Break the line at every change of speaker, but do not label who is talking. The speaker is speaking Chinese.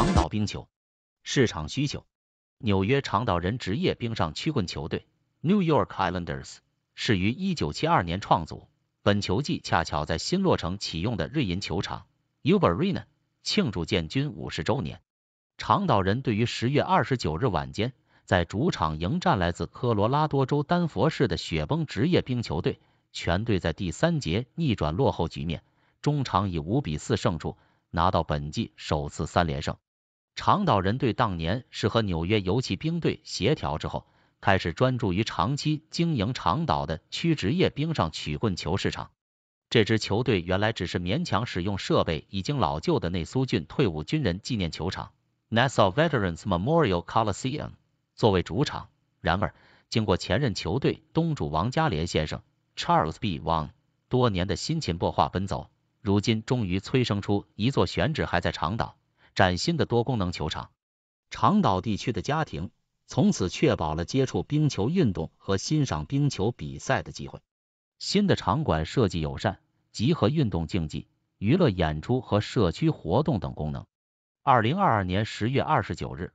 长岛冰球市场需求。纽约长岛人职业冰上曲棍球队 （New York Islanders） 是于一九七二年创组，本球季恰巧在新洛城启用的瑞银球场 （UBER Arena） 庆祝建军五十周年。长岛人对于十月二十九日晚间在主场迎战来自科罗拉多州丹佛市的雪崩职业冰球队，全队在第三节逆转落后局面，中场以五比四胜出，拿到本季首次三连胜。长岛人队当年是和纽约游骑兵队协调之后，开始专注于长期经营长岛的区职业冰上曲棍球市场。这支球队原来只是勉强使用设备已经老旧的内苏郡退伍军人纪念球场 （Nassau Veterans Memorial Coliseum） 作为主场。然而，经过前任球队东主王加连先生 （Charles B. Wang） 多年的辛勤擘划奔走，如今终于催生出一座选址还在长岛。崭新的多功能球场，长岛地区的家庭从此确保了接触冰球运动和欣赏冰球比赛的机会。新的场馆设计友善，集合运动竞技、娱乐演出和社区活动等功能。二零二二年十月二十九日。